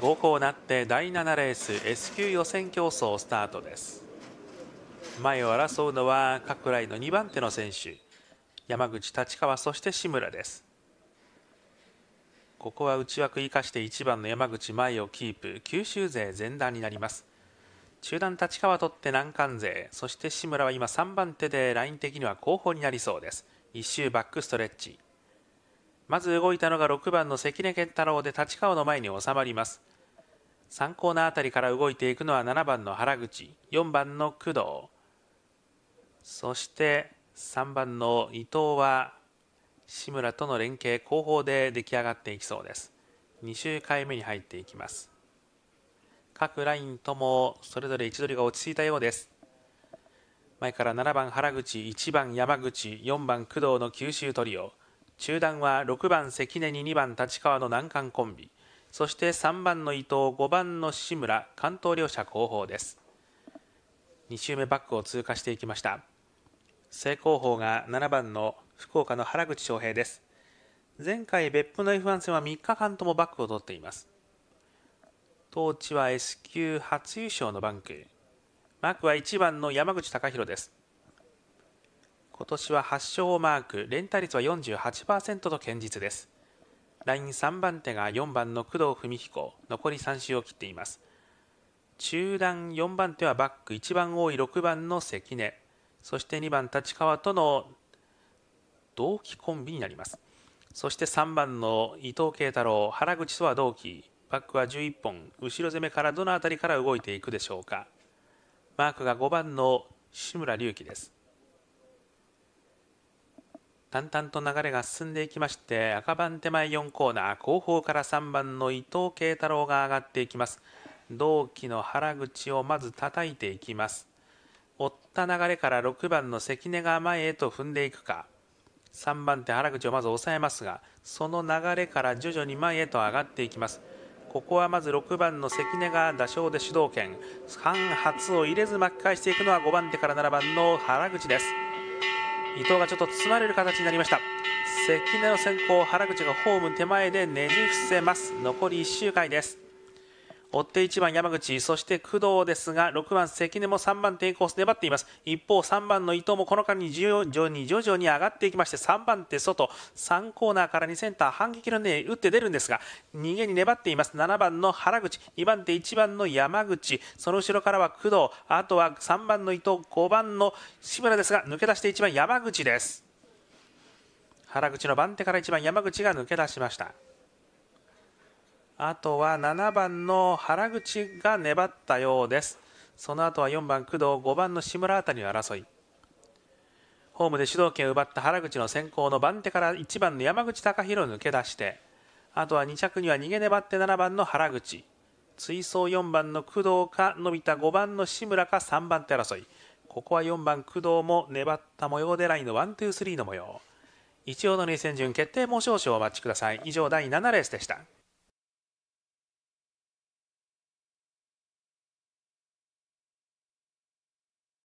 5校なって第7レース S 級予選競争スタートです前を争うのは各来の2番手の選手山口立川そして志村ですここは内枠生かして1番の山口前をキープ九州勢前段になります中段立川取って難関勢そして志村は今3番手でライン的には後方になりそうです1周バックストレッチまず動いたのが6番の関根健太郎で立川の前に収まります3コーナーあたりから動いていくのは7番の原口4番の工藤そして3番の伊藤は志村との連携後方で出来上がっていきそうです2周回目に入っていきます各ラインともそれぞれ位置取りが落ち着いたようです前から7番原口1番山口4番工藤の九州トリオ中団は6番関根に2番立川の難関コンビそして3番の伊藤5番の志村関東両者後方です2周目バックを通過していきました正攻法が7番の福岡の原口翔平です前回別府の F1 戦は3日間ともバックを取っています当地は S 級初優勝のバンクマークは1番の山口隆弘です今年は8勝をマーク連打率は48%と堅実ですライン3番手が4番の工藤文彦残り3周を切っています中段4番手はバック一番多い6番の関根そして2番立川との同期コンビになりますそして3番の伊藤慶太郎原口とは同期バックは11本後ろ攻めからどの辺りから動いていくでしょうかマークが5番の志村隆起です淡々と流れが進んでいきまして赤番手前4コーナー後方から3番の伊藤慶太郎が上がっていきます同期の原口をまず叩いていきます追った流れから6番の関根が前へと踏んでいくか3番手原口をまず抑えますがその流れから徐々に前へと上がっていきますここはまず6番の関根が打賞で主導権間髪を入れず巻き返していくのは5番手から7番の原口です伊藤がちょっと詰まれる形になりました関根の先行原口がホーム手前でねじ伏せます残り1周回です追って1番山口、そして工藤ですが、6番関根も3番低コース粘っています。一方、3番の伊藤もこの間に徐々に徐々に上がっていきまして、3番手外、3コーナーから2センター、反撃のね、打って出るんですが、逃げに粘っています。7番の原口、2番手1番の山口、その後ろからは工藤、あとは3番の伊藤、5番の志村ですが、抜け出して1番山口です。原口の番手から1番山口が抜け出しました。あとは7番の原口が粘ったようですその後は4番工藤5番の志村あたりの争いホームで主導権を奪った原口の先行の番手から1番の山口貴弘抜け出してあとは2着には逃げ粘って7番の原口追走4番の工藤か伸びた5番の志村か3番手争いここは4番工藤も粘った模様でラインのワンツースリーの模様一応の2戦順決定もう少々お待ちください以上第7レースでした